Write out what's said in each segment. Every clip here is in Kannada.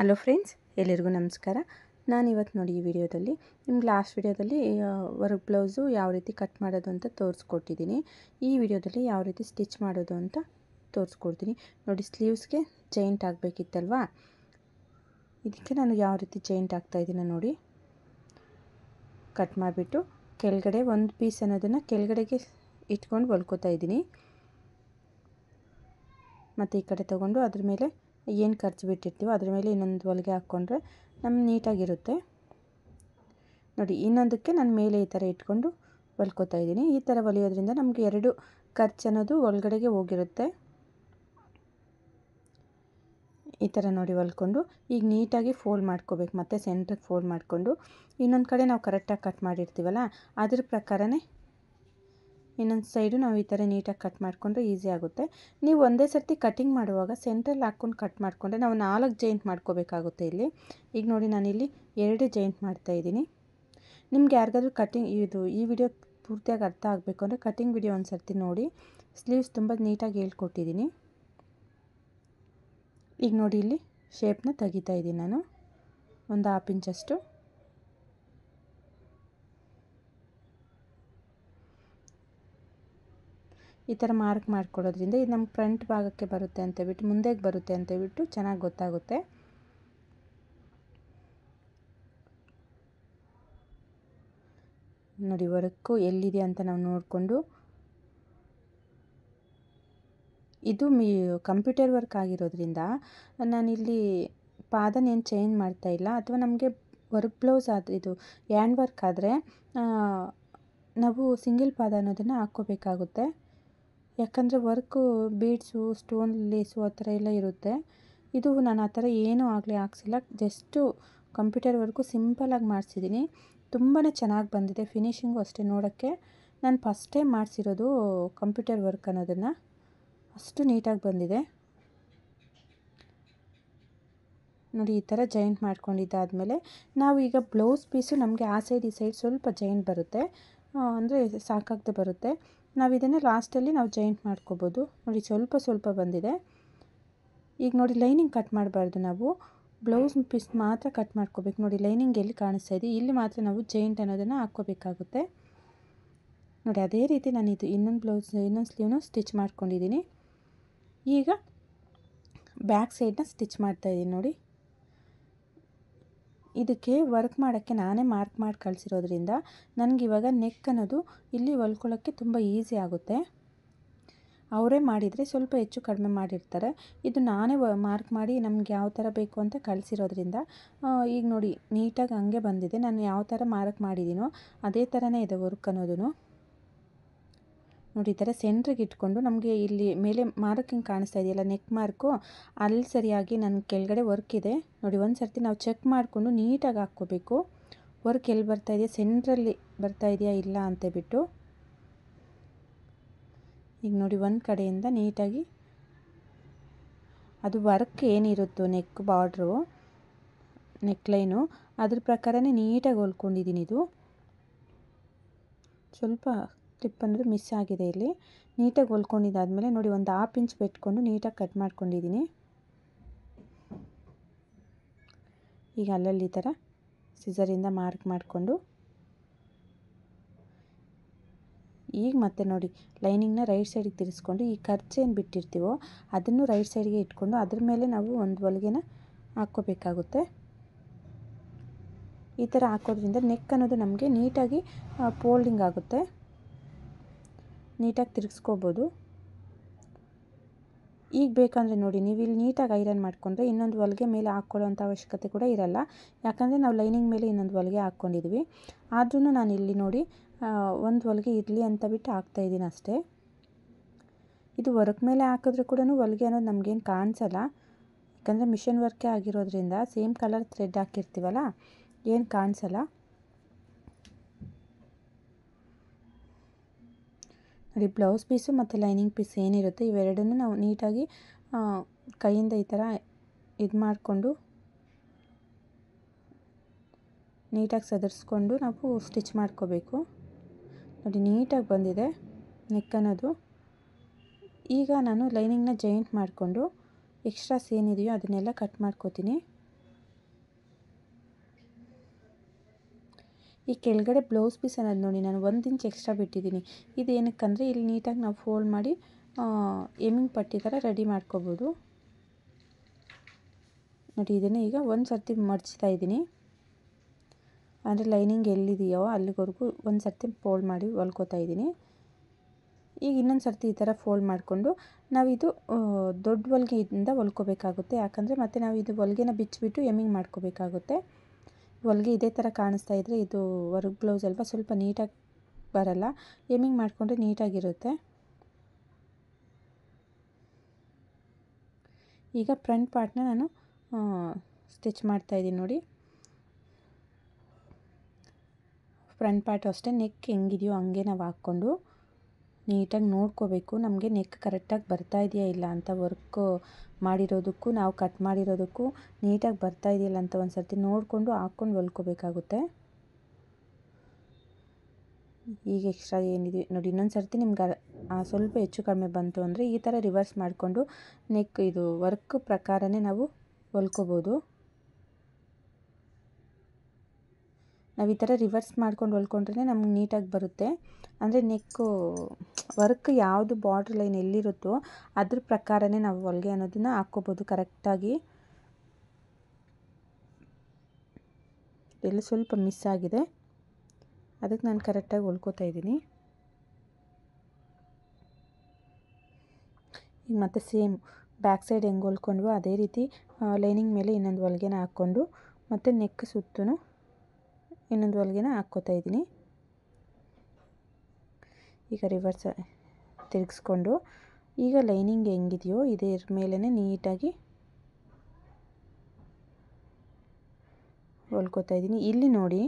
ಹಲೋ ಫ್ರೆಂಡ್ಸ್ ಎಲ್ಲರಿಗೂ ನಮಸ್ಕಾರ ನಾನು ಇವತ್ತು ನೋಡಿ ಈ ವಿಡಿಯೋದಲ್ಲಿ ನಿಮ್ಗೆ ಲಾಸ್ಟ್ ವಿಡಿಯೋದಲ್ಲಿ ವರ್ಕ್ ಬ್ಲೌಸು ಯಾವ ರೀತಿ ಕಟ್ ಮಾಡೋದು ಅಂತ ತೋರಿಸ್ಕೊಟ್ಟಿದ್ದೀನಿ ಈ ವಿಡಿಯೋದಲ್ಲಿ ಯಾವ ರೀತಿ ಸ್ಟಿಚ್ ಮಾಡೋದು ಅಂತ ತೋರಿಸ್ಕೊಡ್ತೀನಿ ನೋಡಿ ಸ್ಲೀವ್ಸ್ಗೆ ಜೈಂಟ್ ಆಗಬೇಕಿತ್ತಲ್ವಾ ಇದಕ್ಕೆ ನಾನು ಯಾವ ರೀತಿ ಜೈಂಟ್ ಆಗ್ತಾಯಿದ್ದೀನಿ ನೋಡಿ ಕಟ್ ಮಾಡಿಬಿಟ್ಟು ಕೆಳಗಡೆ ಒಂದು ಪೀಸ್ ಅನ್ನೋದನ್ನು ಕೆಳಗಡೆಗೆ ಇಟ್ಕೊಂಡು ಹೊಲ್ಕೊತಾ ಇದ್ದೀನಿ ಮತ್ತು ಈ ಕಡೆ ತೊಗೊಂಡು ಅದ್ರ ಮೇಲೆ ಏನು ಖರ್ಚು ಬಿಟ್ಟಿರ್ತೀವೋ ಅದ್ರ ಮೇಲೆ ಇನ್ನೊಂದು ಹೊಲಿಗೆ ಹಾಕ್ಕೊಂಡ್ರೆ ನಮ್ಮ ನೀಟಾಗಿರುತ್ತೆ ನೋಡಿ ಇನ್ನೊಂದಕ್ಕೆ ನಾನು ಮೇಲೆ ಈ ಥರ ಇಟ್ಕೊಂಡು ಹೊಲ್ಕೋತಾ ಇದ್ದೀನಿ ಈ ಥರ ಹೊಲಿಯೋದ್ರಿಂದ ನಮಗೆ ಎರಡು ಖರ್ಚು ಅನ್ನೋದು ಒಳಗಡೆಗೆ ಹೋಗಿರುತ್ತೆ ಈ ಥರ ನೋಡಿ ಹೊಲ್ಕೊಂಡು ಈಗ ನೀಟಾಗಿ ಫೋಲ್ಡ್ ಮಾಡ್ಕೋಬೇಕು ಮತ್ತು ಸೆಂಟ್ರಿಗೆ ಫೋಲ್ಡ್ ಮಾಡಿಕೊಂಡು ಇನ್ನೊಂದು ಕಡೆ ನಾವು ಕರೆಕ್ಟಾಗಿ ಕಟ್ ಮಾಡಿರ್ತೀವಲ್ಲ ಅದ್ರ ಪ್ರಕಾರನೇ ಇನ್ನೊಂದು ಸೈಡು ನಾವು ಈ ಥರ ನೀಟಾಗಿ ಕಟ್ ಮಾಡಿಕೊಂಡ್ರೆ ಈಸಿ ಆಗುತ್ತೆ ನೀವು ಒಂದೇ ಸರ್ತಿ ಕಟಿಂಗ್ ಮಾಡುವಾಗ ಸೆಂಟ್ರಲ್ಲಿ ಹಾಕ್ಕೊಂಡು ಕಟ್ ಮಾಡಿಕೊಂಡ್ರೆ ನಾವು ನಾಲ್ಕು ಜಾಯಿಂಟ್ ಮಾಡ್ಕೋಬೇಕಾಗುತ್ತೆ ಇಲ್ಲಿ ಈಗ ನೋಡಿ ನಾನಿಲ್ಲಿ ಎರಡು ಜಾಯಿಂಟ್ ಇದ್ದೀನಿ ನಿಮ್ಗೆ ಯಾರಿಗಾದ್ರೂ ಕಟಿಂಗ್ ಇದು ಈ ವಿಡಿಯೋ ಪೂರ್ತಿಯಾಗಿ ಅರ್ಥ ಆಗಬೇಕು ಅಂದರೆ ಕಟಿಂಗ್ ವಿಡಿಯೋ ಒಂದು ಸರ್ತಿ ನೋಡಿ ಸ್ಲೀವ್ಸ್ ತುಂಬ ನೀಟಾಗಿ ಹೇಳ್ಕೊಟ್ಟಿದ್ದೀನಿ ಈಗ ನೋಡಿ ಇಲ್ಲಿ ಶೇಪ್ನ ತೆಗಿತಾ ಇದ್ದೀನಿ ನಾನು ಒಂದು ಹಾಫ್ ಇಂಚಷ್ಟು ಈ ಥರ ಮಾರ್ಕ್ ಮಾಡ್ಕೊಳ್ಳೋದ್ರಿಂದ ಇದು ನಮ್ಮ ಫ್ರಂಟ್ ಭಾಗಕ್ಕೆ ಬರುತ್ತೆ ಅಂತ ಮುಂದೆಗೆ ಬರುತ್ತೆ ಅಂತೇಳ್ಬಿಟ್ಟು ಚೆನ್ನಾಗಿ ಗೊತ್ತಾಗುತ್ತೆ ನೋಡಿ ವರ್ಕು ಎಲ್ಲಿದೆ ಅಂತ ನಾವು ನೋಡಿಕೊಂಡು ಇದು ಮೀ ಕಂಪ್ಯೂಟರ್ ವರ್ಕ್ ಆಗಿರೋದ್ರಿಂದ ನಾನಿಲ್ಲಿ ಪಾದನೇನು ಚೇಂಜ್ ಮಾಡ್ತಾ ಇಲ್ಲ ಅಥವಾ ನಮಗೆ ವರ್ಕ್ ಬ್ಲೌಸ್ ಆದ ಇದು ಹ್ಯಾಂಡ್ ವರ್ಕ್ ಆದರೆ ನಾವು ಸಿಂಗಲ್ ಪಾದ ಅನ್ನೋದನ್ನು ಹಾಕ್ಕೋಬೇಕಾಗುತ್ತೆ ಯಾಕಂದರೆ ವರ್ಕು ಬೀಡ್ಸು ಸ್ಟೋನ್ ಲೇಸು ಆ ಥರ ಎಲ್ಲ ಇರುತ್ತೆ ಇದು ನಾನು ಆ ಥರ ಏನೂ ಆಗಲಿ ಹಾಕ್ಸಿಲ್ಲ ಜಸ್ಟು ಕಂಪ್ಯೂಟರ್ ವರ್ಕು ಸಿಂಪಲಾಗಿ ಮಾಡಿಸಿದ್ದೀನಿ ತುಂಬಾ ಚೆನ್ನಾಗಿ ಬಂದಿದೆ ಫಿನಿಷಿಂಗು ಅಷ್ಟೇ ನೋಡೋಕ್ಕೆ ನಾನು ಫಸ್ಟ್ ಟೈಮ್ ಮಾಡಿಸಿರೋದು ಕಂಪ್ಯೂಟರ್ ವರ್ಕ್ ಅನ್ನೋದನ್ನು ಅಷ್ಟು ನೀಟಾಗಿ ಬಂದಿದೆ ನೋಡಿ ಈ ಥರ ಜಾಯಿಂಟ್ ಮಾಡ್ಕೊಂಡಿದ್ದಾದಮೇಲೆ ನಾವು ಈಗ ಬ್ಲೌಸ್ ಪೀಸು ನಮಗೆ ಆ ಸೈಡ್ ಈ ಸೈಡ್ ಸ್ವಲ್ಪ ಜಾಯಿಂಟ್ ಬರುತ್ತೆ ಅಂದರೆ ಸಾಕಾಗದೆ ಬರುತ್ತೆ ನಾವು ಇದನ್ನು ಲಾಸ್ಟಲ್ಲಿ ನಾವು ಜಾಯಿಂಟ್ ಮಾಡ್ಕೋಬೋದು ನೋಡಿ ಸ್ವಲ್ಪ ಸ್ವಲ್ಪ ಬಂದಿದೆ ಈಗ ನೋಡಿ ಲೈನಿಂಗ್ ಕಟ್ ಮಾಡಬಾರ್ದು ನಾವು ಬ್ಲೌಸ್ ಪೀಸ್ ಮಾತ್ರ ಕಟ್ ಮಾಡ್ಕೋಬೇಕು ನೋಡಿ ಲೈನಿಂಗ್ ಎಲ್ಲಿ ಕಾಣಿಸ್ತಾ ಇದೆ ಇಲ್ಲಿ ಮಾತ್ರ ನಾವು ಜೈಂಟ್ ಅನ್ನೋದನ್ನು ಹಾಕ್ಕೋಬೇಕಾಗುತ್ತೆ ನೋಡಿ ಅದೇ ರೀತಿ ನಾನು ಇದು ಇನ್ನೊಂದು ಬ್ಲೌಸ್ ಇನ್ನೊಂದು ಸ್ಲೀವ್ನು ಸ್ಟಿಚ್ ಮಾಡ್ಕೊಂಡಿದ್ದೀನಿ ಈಗ ಬ್ಯಾಕ್ ಸೈಡನ್ನ ಸ್ಟಿಚ್ ಮಾಡ್ತಾಯಿದ್ದೀನಿ ನೋಡಿ ಇದಕ್ಕೆ ವರ್ಕ್ ಮಾಡೋಕ್ಕೆ ನಾನೇ ಮಾರ್ಕ್ ಮಾಡಿ ಕಳಿಸಿರೋದ್ರಿಂದ ಇವಾಗ ನೆಕ್ ಅನ್ನೋದು ಇಲ್ಲಿ ಹೊಲ್ಕೊಳ್ಳೋಕ್ಕೆ ತುಂಬ ಈಸಿ ಆಗುತ್ತೆ ಅವರೇ ಮಾಡಿದರೆ ಸ್ವಲ್ಪ ಹೆಚ್ಚು ಕಡಿಮೆ ಮಾಡಿರ್ತಾರೆ ಇದು ನಾನೇ ಮಾರ್ಕ್ ಮಾಡಿ ನಮ್ಗೆ ಯಾವ ಥರ ಬೇಕು ಅಂತ ಕಳಿಸಿರೋದ್ರಿಂದ ಈಗ ನೋಡಿ ನೀಟಾಗಿ ಹಂಗೆ ಬಂದಿದೆ ನಾನು ಯಾವ ಥರ ಮಾರ್ಕ್ ಮಾಡಿದ್ದೀನೋ ಅದೇ ಥರನೇ ಇದೆ ವರ್ಕ್ ಅನ್ನೋದು ನೋಡಿ ಈ ಥರ ಸೆಂಟ್ರಿಗೆ ಇಟ್ಕೊಂಡು ನಮಗೆ ಇಲ್ಲಿ ಮೇಲೆ ಮಾರ್ಕಿಂಗ್ ಕಾಣಿಸ್ತಾ ಇದೆಯಲ್ಲ ನೆಕ್ ಮಾರ್ಕು ಅಲ್ಲಿ ಸರಿಯಾಗಿ ನನ್ನ ಕೆಳಗಡೆ ವರ್ಕ್ ಇದೆ ನೋಡಿ ಒಂದು ಸರ್ತಿ ನಾವು ಚೆಕ್ ಮಾಡಿಕೊಂಡು ನೀಟಾಗಿ ಹಾಕ್ಕೋಬೇಕು ವರ್ಕ್ ಎಲ್ಲಿ ಬರ್ತಾ ಇದೆಯಾ ಸೆಂಟ್ರಲ್ಲಿ ಬರ್ತಾ ಇದೆಯಾ ಇಲ್ಲ ಅಂತ ಬಿಟ್ಟು ಈಗ ನೋಡಿ ಒಂದು ಕಡೆಯಿಂದ ನೀಟಾಗಿ ಅದು ವರ್ಕ್ ಏನಿರುತ್ತೋ ನೆಕ್ ಬಾರ್ಡ್ರು ಲೈನು ಅದ್ರ ಪ್ರಕಾರನೇ ನೀಟಾಗಿ ಹೊಲ್ಕೊಂಡಿದ್ದೀನಿ ಇದು ಸ್ವಲ್ಪ ಕ್ಲಿಪ್ ಅನ್ನೋದು ಮಿಸ್ ಆಗಿದೆ ಇಲ್ಲಿ ನೀಟಾಗಿ ಹೊಲ್ಕೊಂಡಿದ್ದಾದಮೇಲೆ ನೋಡಿ ಒಂದು ಹಾಫ್ ಇಂಚ್ ಬಿಟ್ಕೊಂಡು ನೀಟಾಗಿ ಕಟ್ ಮಾಡ್ಕೊಂಡಿದ್ದೀನಿ ಈಗ ಅಲ್ಲಲ್ಲಿ ಈ ಥರ ಸಿಝರಿಂದ ಮಾರ್ಕ್ ಮಾಡಿಕೊಂಡು ಈಗ ಮತ್ತೆ ನೋಡಿ ಲೈನಿಂಗ್ನ ರೈಟ್ ಸೈಡಿಗೆ ತಿರ್ಸ್ಕೊಂಡು ಈ ಏನು ಬಿಟ್ಟಿರ್ತೀವೋ ಅದನ್ನು ರೈಟ್ ಸೈಡಿಗೆ ಇಟ್ಕೊಂಡು ಅದ್ರ ಮೇಲೆ ನಾವು ಒಂದು ಹೊಲಿಗೆನ ಹಾಕ್ಕೋಬೇಕಾಗುತ್ತೆ ಈ ಥರ ಹಾಕೋದ್ರಿಂದ ನೆಕ್ ಅನ್ನೋದು ನಮಗೆ ನೀಟಾಗಿ ಪೋಲ್ಡಿಂಗ್ ಆಗುತ್ತೆ ನೀಟಾಗಿ ತಿರುಗಿಸ್ಕೋಬೋದು ಈಗ ಬೇಕಂದರೆ ನೋಡಿ ನೀವು ಇಲ್ಲಿ ನೀಟಾಗಿ ಐರನ್ ಮಾಡಿಕೊಂಡ್ರೆ ಇನ್ನೊಂದು ಹೊಲಿಗೆ ಮೇಲೆ ಅಂಥ ಅವಶ್ಯಕತೆ ಕೂಡ ಇರಲ್ಲ ಯಾಕಂದರೆ ನಾವು ಲೈನಿಂಗ್ ಮೇಲೆ ಇನ್ನೊಂದು ಹೊಲಿಗೆ ಹಾಕ್ಕೊಂಡಿದ್ವಿ ಆದ್ರೂ ನಾನು ಇಲ್ಲಿ ನೋಡಿ ಒಂದು ಹೊಲಿಗೆ ಇರಲಿ ಅಂತ ಬಿಟ್ಟು ಇದ್ದೀನಿ ಅಷ್ಟೇ ಇದು ವರ್ಕ್ ಮೇಲೆ ಹಾಕಿದ್ರೂ ಕೂಡ ಹೊಲಿಗೆ ಅನ್ನೋದು ನಮಗೇನು ಕಾಣಿಸಲ್ಲ ಯಾಕಂದರೆ ಮಿಷನ್ ವರ್ಕೇ ಆಗಿರೋದ್ರಿಂದ ಸೇಮ್ ಕಲರ್ ಥ್ರೆಡ್ ಹಾಕಿರ್ತೀವಲ್ಲ ಏನು ಕಾಣಿಸಲ್ಲ ನೋಡಿ ಬ್ಲೌಸ್ ಪೀಸು ಮತ್ತು ಲೈನಿಂಗ್ ಪೀಸ್ ಏನಿರುತ್ತೆ ಇವೆರಡನ್ನೂ ನಾವು ನೀಟಾಗಿ ಕೈಯಿಂದ ಈ ಥರ ಇದು ಮಾಡಿಕೊಂಡು ನೀಟಾಗಿ ಸದರ್ಸ್ಕೊಂಡು ನಾವು ಸ್ಟಿಚ್ ಮಾಡ್ಕೋಬೇಕು ನೋಡಿ ನೀಟಾಗಿ ಬಂದಿದೆ ನೆಕ್ ಅನ್ನೋದು ಈಗ ನಾನು ಲೈನಿಂಗ್ನ ಜಾಯಿಂಟ್ ಮಾಡಿಕೊಂಡು ಎಕ್ಸ್ಟ್ರಾಸ್ ಏನಿದೆಯೋ ಅದನ್ನೆಲ್ಲ ಕಟ್ ಮಾಡ್ಕೋತೀನಿ ಈ ಕೆಳಗಡೆ ಬ್ಲೌಸ್ ಪೀಸ್ ಅನ್ನೋದು ನೋಡಿ ನಾನು ಒಂದು ಇಂಚ್ ಎಕ್ಸ್ಟ್ರಾ ಬಿಟ್ಟಿದ್ದೀನಿ ಇದು ಇಲ್ಲಿ ನೀಟಾಗಿ ನಾವು ಫೋಲ್ಡ್ ಮಾಡಿ ಎಮ್ಮಿಂಗ್ ಪಟ್ಟಿ ಥರ ರೆಡಿ ಮಾಡ್ಕೋಬೋದು ನೋಡಿ ಇದನ್ನು ಈಗ ಒಂದು ಸರ್ತಿ ಮಡ್ಚ್ತಾ ಇದ್ದೀನಿ ಅಂದರೆ ಲೈನಿಂಗ್ ಎಲ್ಲಿದೆಯೋ ಅಲ್ಲಿವರೆಗೂ ಒಂದು ಸರ್ತಿ ಫೋಲ್ಡ್ ಮಾಡಿ ಹೊಲ್ಕೋತಾ ಇದ್ದೀನಿ ಈಗ ಇನ್ನೊಂದು ಸರ್ತಿ ಈ ಥರ ಫೋಲ್ಡ್ ಮಾಡಿಕೊಂಡು ನಾವು ಇದು ದೊಡ್ಡ ಹೊಲಿಗೆಯಿಂದ ಹೊಲ್ಕೋಬೇಕಾಗುತ್ತೆ ಯಾಕಂದರೆ ಮತ್ತೆ ನಾವು ಇದು ಹೊಲಿಗೆನ ಬಿಚ್ಚಿಬಿಟ್ಟು ಎಮ್ಮಿಂಗ್ ಮಾಡ್ಕೋಬೇಕಾಗುತ್ತೆ ಹೊಲ್ಗೆ ಇದೇ ಥರ ಕಾಣಿಸ್ತಾ ಇದ್ದರೆ ಇದು ವರ್ಕ್ ಬ್ಲೌಸ್ ಅಲ್ವಾ ಸ್ವಲ್ಪ ನೀಟಾಗಿ ಬರಲ್ಲ ಏಮಿಂಗ್ ಮಾಡಿಕೊಂಡ್ರೆ ನೀಟಾಗಿರುತ್ತೆ ಈಗ ಫ್ರಂಟ್ ಪಾರ್ಟ್ನ ನಾನು ಸ್ಟಿಚ್ ಮಾಡ್ತಾಯಿದ್ದೀನಿ ನೋಡಿ ಫ್ರಂಟ್ ಪಾರ್ಟ್ ಅಷ್ಟೇ ನೆಕ್ ಹೆಂಗಿದೆಯೋ ಹಂಗೆ ನಾವು ಹಾಕ್ಕೊಂಡು ನೀಟಾಗಿ ನೋಡ್ಕೋಬೇಕು ನಮಗೆ ನೆಕ್ ಕರೆಕ್ಟಾಗಿ ಬರ್ತಾ ಇದೆಯಾ ಇಲ್ಲ ಅಂತ ವರ್ಕ್ ಮಾಡಿರೋದಕ್ಕೂ ನಾವು ಕಟ್ ಮಾಡಿರೋದಕ್ಕೂ ನೀಟಾಗಿ ಬರ್ತಾ ಇದೆಯಲ್ಲ ಅಂತ ಒಂದು ಸರ್ತಿ ನೋಡಿಕೊಂಡು ಹಾಕ್ಕೊಂಡು ಹೊಲ್ಕೋಬೇಕಾಗುತ್ತೆ ಈಗ ಎಕ್ಸ್ಟ್ರಾ ಏನಿದೆ ನೋಡಿ ಇನ್ನೊಂದು ಸರ್ತಿ ನಿಮ್ಗೆ ಸ್ವಲ್ಪ ಹೆಚ್ಚು ಕಡಿಮೆ ಬಂತು ಅಂದರೆ ಈ ಥರ ರಿವರ್ಸ್ ಮಾಡಿಕೊಂಡು ನೆಕ್ ಇದು ವರ್ಕ್ ಪ್ರಕಾರನೇ ನಾವು ಹೊಲ್ಕೋಬೋದು ನಾವು ಈ ಥರ ರಿವರ್ಸ್ ಮಾಡ್ಕೊಂಡು ಹೊಲ್ಕೊಂಡ್ರೆ ನಮ್ಗೆ ನೀಟಾಗಿ ಬರುತ್ತೆ ಅಂದರೆ ನೆಕ್ಕು ವರ್ಕ್ ಯಾವುದು ಬಾರ್ಡ್ರ್ ಲೈನ್ ಎಲ್ಲಿರುತ್ತೋ ಅದ್ರ ಪ್ರಕಾರನೇ ನಾವು ಹೊಲಿಗೆ ಅನ್ನೋದನ್ನು ಹಾಕ್ಕೋಬೋದು ಕರೆಕ್ಟಾಗಿ ಎಲ್ಲ ಸ್ವಲ್ಪ ಮಿಸ್ ಆಗಿದೆ ಅದಕ್ಕೆ ನಾನು ಕರೆಕ್ಟಾಗಿ ಹೊಲ್ಕೋತಾ ಇದ್ದೀನಿ ಈಗ ಮತ್ತೆ ಸೇಮ್ ಬ್ಯಾಕ್ ಸೈಡ್ ಹೆಂಗೆ ಹೊಲ್ಕೊಂಡ್ವೋ ಅದೇ ರೀತಿ ಲೈನಿಂಗ್ ಮೇಲೆ ಇನ್ನೊಂದು ಹೊಲಿಗೆನ ಹಾಕ್ಕೊಂಡು ಮತ್ತು ನೆಕ್ ಸುತ್ತೂ ಇನ್ನೊಂದು ಹೊಲಿಗೆನ ಹಾಕ್ಕೋತಾ ಇದ್ದೀನಿ ಈಗ ರಿವರ್ಸ್ ತಿರುಗಿಸ್ಕೊಂಡು ಈಗ ಲೈನಿಂಗ್ ಹೆಂಗಿದೆಯೋ ಇದ್ರ ಮೇಲೇ ನೀಟಾಗಿ ಹೊಲ್ಕೋತಾ ಇದ್ದೀನಿ ಇಲ್ಲಿ ನೋಡಿ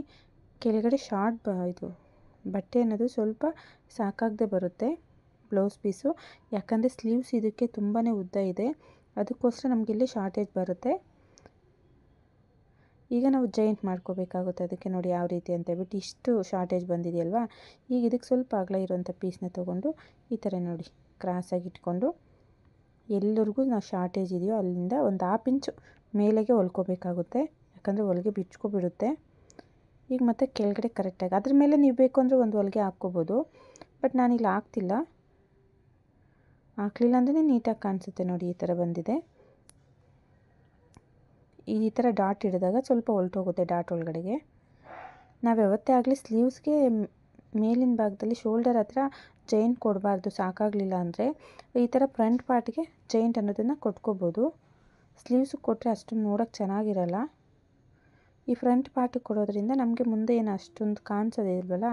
ಕೆಳಗಡೆ ಶಾರ್ಟ್ ಬ ಇದು ಬಟ್ಟೆ ಅನ್ನೋದು ಸ್ವಲ್ಪ ಸಾಕಾಗದೆ ಬರುತ್ತೆ ಬ್ಲೌಸ್ ಪೀಸು ಯಾಕಂದರೆ ಸ್ಲೀವ್ಸ್ ಇದಕ್ಕೆ ತುಂಬಾ ಉದ್ದ ಇದೆ ಅದಕ್ಕೋಸ್ಕರ ನಮಗಿಲ್ಲಿ ಶಾರ್ಟೇಜ್ ಬರುತ್ತೆ ಈಗ ನಾವು ಜಾಯಿಂಟ್ ಮಾಡ್ಕೋಬೇಕಾಗುತ್ತೆ ಅದಕ್ಕೆ ನೋಡಿ ಯಾವ ರೀತಿ ಅಂತ ಹೇಳ್ಬಿಟ್ಟು ಇಷ್ಟು ಶಾರ್ಟೇಜ್ ಬಂದಿದೆಯಲ್ವಾ ಈಗ ಇದಕ್ಕೆ ಸ್ವಲ್ಪ ಅಗಲ ಇರುವಂಥ ಪೀಸ್ನ ತೊಗೊಂಡು ಈ ಥರ ನೋಡಿ ಕ್ರಾಸಾಗಿ ಇಟ್ಕೊಂಡು ಎಲ್ಲರಿಗೂ ನಾವು ಶಾರ್ಟೇಜ್ ಇದೆಯೋ ಅಲ್ಲಿಂದ ಒಂದು ಹಾಫ್ ಇಂಚು ಮೇಲೆಗೆ ಹೊಲ್ಕೋಬೇಕಾಗುತ್ತೆ ಯಾಕಂದರೆ ಹೊಲಿಗೆ ಬಿಚ್ಕೊಬಿಡುತ್ತೆ ಈಗ ಮತ್ತೆ ಕೆಳಗಡೆ ಕರೆಕ್ಟಾಗಿ ಅದ್ರ ಮೇಲೆ ನೀವು ಬೇಕು ಅಂದರೆ ಒಂದು ಹೊಲಿಗೆ ಹಾಕ್ಕೋಬೋದು ಬಟ್ ನಾನಿಲ್ಲಿ ಹಾಕ್ತಿಲ್ಲ ಹಾಕ್ಲಿಲ್ಲ ಅಂದ್ರೆ ನೀಟಾಗಿ ಕಾಣಿಸುತ್ತೆ ನೋಡಿ ಈ ಥರ ಬಂದಿದೆ ಈ ಥರ ಡಾಟ್ ಹಿಡಿದಾಗ ಸ್ವಲ್ಪ ಹೊಲ್ಟೋಗುತ್ತೆ ಡಾಟ್ ಒಳಗಡೆಗೆ ನಾವು ಯಾವತ್ತೇ ಆಗಲಿ ಸ್ಲೀವ್ಸ್ಗೆ ಮೇಲಿನ ಭಾಗದಲ್ಲಿ ಶೋಲ್ಡರ್ ಹತ್ರ ಜೈಂಟ್ ಕೊಡಬಾರ್ದು ಸಾಕಾಗಲಿಲ್ಲ ಅಂದರೆ ಈ ಥರ ಫ್ರಂಟ್ ಪಾರ್ಟ್ಗೆ ಜೈಂಟ್ ಅನ್ನೋದನ್ನು ಕೊಟ್ಕೋಬೋದು ಸ್ಲೀವ್ಸ್ ಕೊಟ್ಟರೆ ಅಷ್ಟೊಂದು ನೋಡೋಕ್ಕೆ ಚೆನ್ನಾಗಿರಲ್ಲ ಈ ಫ್ರಂಟ್ ಪಾರ್ಟ್ ಕೊಡೋದ್ರಿಂದ ನಮಗೆ ಮುಂದೆ ಏನು ಅಷ್ಟೊಂದು ಕಾಣಿಸೋದೇ ಇಲ್ವಲ್ಲ